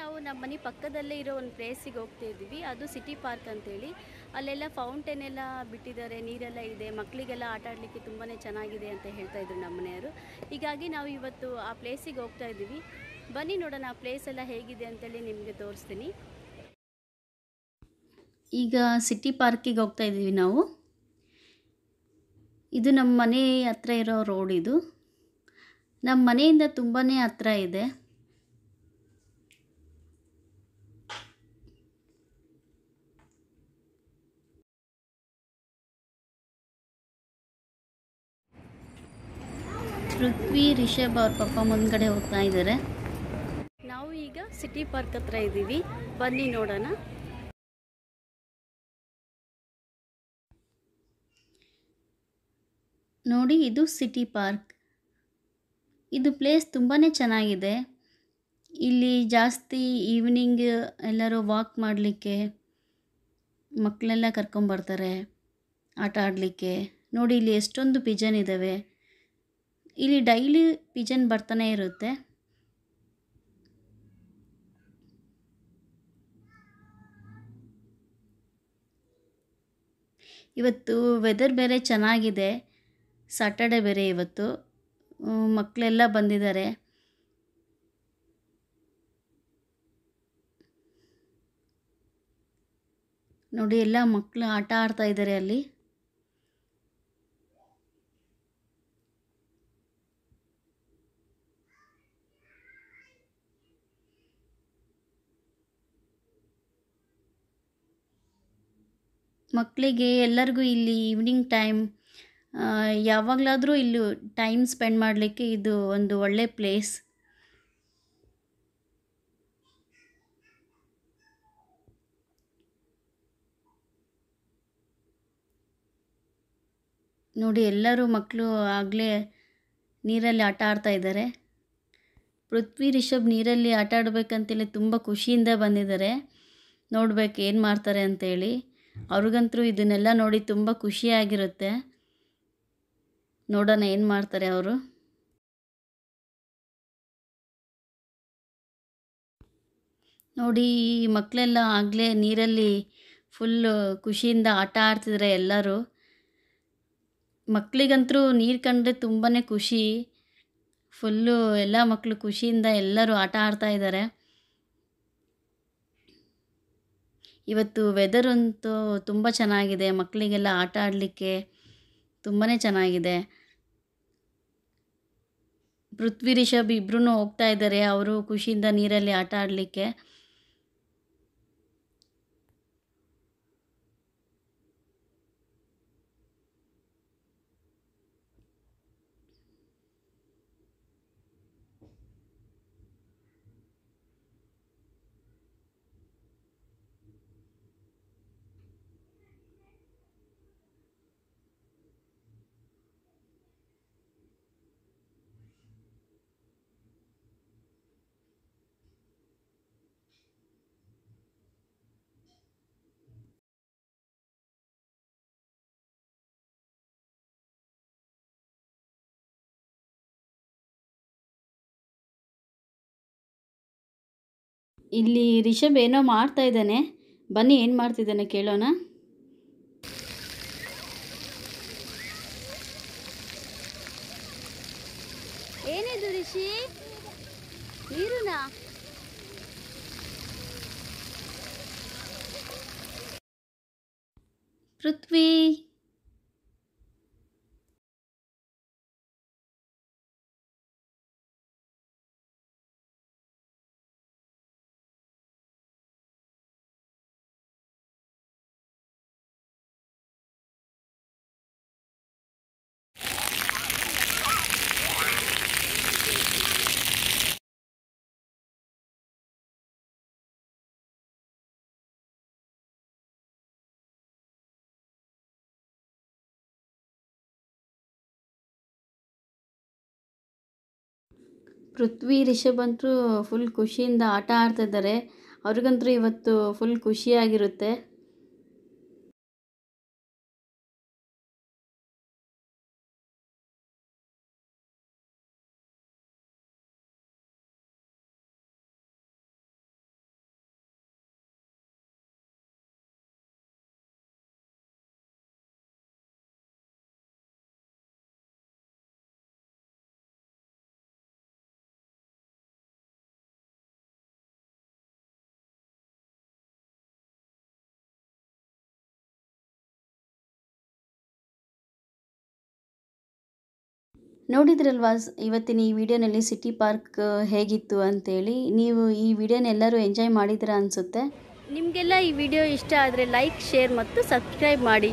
ನಾವು ನಮ್ಮ ಮನೆ ಪಕ್ಕದಲ್ಲೇ ಇರೋ ಒಂದು ಪ್ಲೇಸಿಗೆ ಹೋಗ್ತಾ ಇದ್ದೀವಿ ಅದು ಸಿಟಿ ಪಾರ್ಕ್ ಅಂತೇಳಿ ಅಲ್ಲೆಲ್ಲ ಫೌಂಟೇನ್ ಎಲ್ಲ ಬಿಟ್ಟಿದ್ದಾರೆ ನೀರೆಲ್ಲ ಇದೆ ಮಕ್ಕಳಿಗೆಲ್ಲ ಆಟ ಆಡಲಿಕ್ಕೆ ತುಂಬಾ ಚೆನ್ನಾಗಿದೆ ಅಂತ ಹೇಳ್ತಾ ಇದ್ರು ನಮ್ಮ ಮನೆಯವರು ಹೀಗಾಗಿ ನಾವು ಇವತ್ತು ಆ ಪ್ಲೇಸಿಗೆ ಹೋಗ್ತಾ ಇದ್ದೀವಿ ಬನ್ನಿ ನೋಡೋಣ ಆ ಪ್ಲೇಸ್ ಎಲ್ಲ ಹೇಗಿದೆ ಅಂತೇಳಿ ನಿಮಗೆ ತೋರಿಸ್ತೀನಿ ಈಗ ಸಿಟಿ ಪಾರ್ಕಿಗೆ ಹೋಗ್ತಾ ಇದ್ದೀವಿ ನಾವು ಇದು ನಮ್ಮ ಮನೆ ಹತ್ರ ಇರೋ ರೋಡ್ ಇದು ನಮ್ಮ ಮನೆಯಿಂದ ತುಂಬಾ ಹತ್ರ ಇದೆ ಪೃಥ್ವಿ ರಿಷಬ್ ಅವ್ರ ಪಾಪ ಮುಂದ್ಗಡೆ ಹೋಗ್ತಾ ಇದ್ದಾರೆ ನಾವು ಈಗ ಸಿಟಿ ಪಾರ್ಕ್ ಹತ್ರ ಇದ್ದೀವಿ ಬನ್ನಿ ನೋಡೋಣ ನೋಡಿ ಇದು ಸಿಟಿ ಪಾರ್ಕ್ ಇದು ಪ್ಲೇಸ್ ತುಂಬಾ ಚೆನ್ನಾಗಿದೆ ಇಲ್ಲಿ ಜಾಸ್ತಿ ಈವ್ನಿಂಗ್ ಎಲ್ಲರೂ ವಾಕ್ ಮಾಡಲಿಕ್ಕೆ ಮಕ್ಕಳೆಲ್ಲ ಕರ್ಕೊಂಬರ್ತಾರೆ ಆಟ ಆಡಲಿಕ್ಕೆ ನೋಡಿ ಇಲ್ಲಿ ಎಷ್ಟೊಂದು ಪಿಜನ್ ಇದ್ದಾವೆ ಇಲ್ಲಿ ಡೈಲಿ ಪಿಜನ್ ಬರ್ತಾನೆ ಇರುತ್ತೆ ಇವತ್ತು ವೆದರ್ ಬೇರೆ ಚೆನ್ನಾಗಿದೆ ಸಾಟರ್ಡೆ ಬೇರೆ ಇವತ್ತು ಮಕ್ಕಳೆಲ್ಲ ಬಂದಿದ್ದಾರೆ ನೋಡಿ ಎಲ್ಲ ಮಕ್ಕಳು ಆಟ ಆಡ್ತಾ ಇದ್ದಾರೆ ಅಲ್ಲಿ ಮಕ್ಕಳಿಗೆ ಎಲ್ಲರಿಗೂ ಇಲ್ಲಿ ಈವ್ನಿಂಗ್ ಟೈಮ್ ಯಾವಾಗಲಾದರೂ ಇಲ್ಲಿ ಟೈಮ್ ಸ್ಪೆಂಡ್ ಮಾಡಲಿಕ್ಕೆ ಇದು ಒಂದು ಒಳ್ಳೆ ಪ್ಲೇಸ್ ನೋಡಿ ಎಲ್ಲರೂ ಮಕ್ಕಳು ಆಗಲೇ ನೀರಲ್ಲಿ ಆಟ ಆಡ್ತಾ ಇದ್ದಾರೆ ಪೃಥ್ವಿ ರಿಷಬ್ ನೀರಲ್ಲಿ ಆಟ ಆಡಬೇಕಂತೇಳಿ ತುಂಬ ಖುಷಿಯಿಂದ ಬಂದಿದ್ದಾರೆ ನೋಡ್ಬೇಕು ಏನು ಮಾಡ್ತಾರೆ ಅಂತೇಳಿ ಅವ್ರಿಗಂತೂ ಇದನ್ನೆಲ್ಲ ನೋಡಿ ತುಂಬ ಖುಷಿಯಾಗಿರುತ್ತೆ ನೋಡೋಣ ಏನು ಮಾಡ್ತಾರೆ ಅವರು ನೋಡಿ ಈ ಮಕ್ಕಳೆಲ್ಲ ಆಗಲೇ ನೀರಲ್ಲಿ ಫುಲ್ಲು ಖುಷಿಯಿಂದ ಆಟ ಆಡ್ತಿದ್ರೆ ಎಲ್ಲರೂ ಮಕ್ಕಳಿಗಂತರೂ ನೀರು ಕಂಡ್ರೆ ತುಂಬಾ ಖುಷಿ ಫುಲ್ಲು ಎಲ್ಲ ಮಕ್ಕಳು ಖುಷಿಯಿಂದ ಎಲ್ಲರೂ ಆಟ ಆಡ್ತಾ ಇದ್ದಾರೆ ಇವತ್ತು ವೆದರ್ ಅಂತೂ ತುಂಬ ಚೆನ್ನಾಗಿದೆ ಮಕ್ಕಳಿಗೆಲ್ಲ ಆಟ ಆಡಲಿಕ್ಕೆ ತುಂಬಾ ಚೆನ್ನಾಗಿದೆ ಪೃಥ್ವಿ ರಿಷಬ್ ಇಬ್ಬರೂ ಹೋಗ್ತಾ ಇದ್ದಾರೆ ಅವರು ಖುಷಿಯಿಂದ ನೀರಲ್ಲಿ ಆಟ ಆಡಲಿಕ್ಕೆ ಇಲ್ಲಿ ರಿಷಬ್ ಏನೋ ಮಾಡ್ತಾ ಇದ್ದಾನೆ ಬನ್ನಿ ಏನು ಮಾಡ್ತಿದ್ದಾನೆ ಕೇಳೋಣ ಏನಿದು ರಿಷಿ ನೀರುನ ಪೃಥ್ವಿ ಪೃಥ್ವಿ ರಿಷಬ್ ಅಂತೂ ಫುಲ್ ಖುಷಿಯಿಂದ ಆಟ ಇದ್ದಾರೆ ಅವ್ರಿಗಂತೂ ಇವತ್ತು ಫುಲ್ ಖುಷಿಯಾಗಿರುತ್ತೆ ನೋಡಿದ್ರಲ್ವಾ ಇವತ್ತಿನ ಈ ವಿಡಿಯೋನಲ್ಲಿ ಸಿಟಿ ಪಾರ್ಕ್ ಹೇಗಿತ್ತು ಅಂತೇಳಿ ನೀವು ಈ ವಿಡಿಯೋನ ಎಲ್ಲರೂ ಎಂಜಾಯ್ ಮಾಡಿದ್ರ ಅನಿಸುತ್ತೆ ನಿಮಗೆಲ್ಲ ಈ ವಿಡಿಯೋ ಇಷ್ಟ ಆದರೆ ಲೈಕ್ ಶೇರ್ ಮತ್ತು ಸಬ್ಸ್ಕ್ರೈಬ್ ಮಾಡಿ